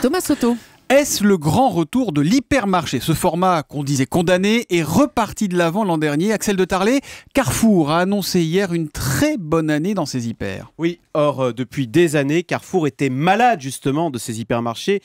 Thomas Soto. Est-ce le grand retour de l'hypermarché Ce format qu'on disait condamné est reparti de l'avant l'an dernier. Axel de Tarlet, Carrefour a annoncé hier une très bonne année dans ses hyper. Oui, or euh, depuis des années, Carrefour était malade justement de ses hypermarchés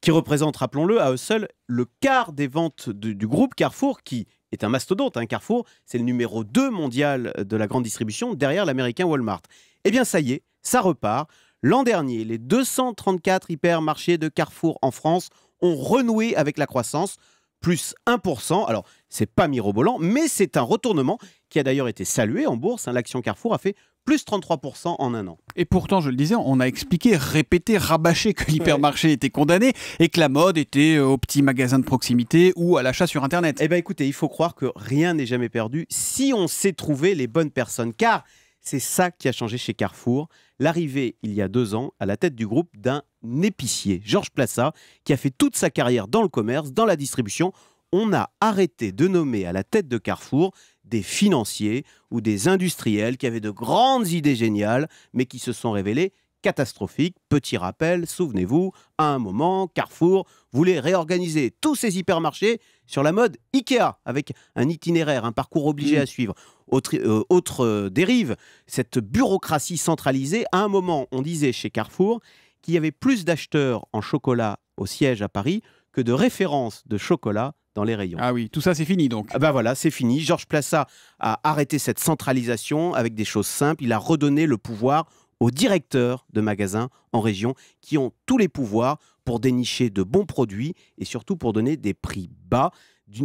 qui représentent, rappelons-le, à eux seuls le quart des ventes du, groupe Carrefour qui est un mastodonte. Hein. Carrefour, c'est le numéro 2 mondial de la grande distribution derrière l'américain Walmart. Eh bien ça y est, ça repart. L'an dernier, les 234 hypermarchés de Carrefour en France ont renoué avec la croissance, plus 1%. Alors, c'est pas mirobolant, mais c'est un retournement qui a d'ailleurs été salué en bourse. Hein. L'action Carrefour a fait plus 33% en un an. Et pourtant, je le disais, on a expliqué, répété, rabâché que l'hypermarché était condamné et que la mode était euh, au petit magasin de proximité ou à l'achat sur Internet. Eh bien écoutez, il faut croire que rien n'est jamais perdu si on sait trouver les bonnes personnes, car c'est ça qui a changé chez Carrefour. L'arrivée, il y a deux ans, à la tête du groupe d'un épicier, Georges Plassa, qui a fait toute sa carrière dans le commerce, dans la distribution. On a arrêté de nommer à la tête de Carrefour des financiers ou des industriels qui avaient de grandes idées géniales, mais qui se sont révélés catastrophique. Petit rappel, souvenez-vous, à un moment, Carrefour voulait réorganiser tous ses hypermarchés sur la mode Ikea, avec un itinéraire, un parcours obligé mm. à suivre. Autre, euh, autre euh, dérive, cette bureaucratie centralisée, à un moment, on disait chez Carrefour qu'il y avait plus d'acheteurs en chocolat au siège à Paris que de références de chocolat dans les rayons. Ah oui, tout ça c'est fini donc. Ah ben voilà, c'est fini. Georges Plassat a arrêté cette centralisation avec des choses simples. Il a redonné le pouvoir aux directeurs de magasins en région qui ont tous les pouvoirs pour dénicher de bons produits et surtout pour donner des prix bas.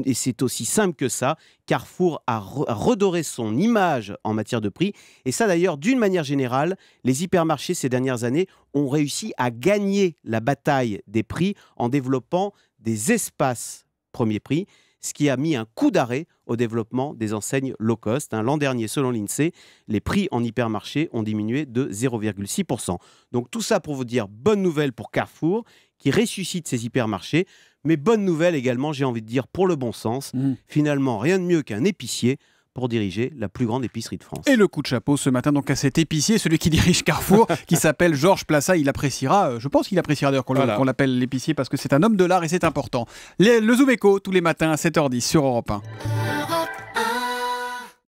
Et c'est aussi simple que ça. Carrefour a, redoré son image en matière de prix. Et ça d'ailleurs, d'une manière générale, les hypermarchés ces dernières années ont réussi à gagner la bataille des prix en développant des espaces premiers prix ce qui a mis un coup d'arrêt au développement des enseignes low cost. Hein. L'an dernier, selon l'INSEE, les prix en hypermarché ont diminué de 0,6%. Donc tout ça pour vous dire bonne nouvelle pour Carrefour, qui ressuscite ses hypermarchés, mais bonne nouvelle également, j'ai envie de dire, pour le bon sens. Mmh. Finalement, rien de mieux qu'un épicier pour diriger la plus grande épicerie de France. Et le coup de chapeau ce matin donc à cet épicier, celui qui dirige Carrefour, qui s'appelle Georges Plassa, il appréciera, euh, je pense qu'il appréciera d'ailleurs qu'on l'appelle l'épicier parce que c'est un homme de l'art et c'est important. Le, le tous les matins à 7h10 sur Europe 1.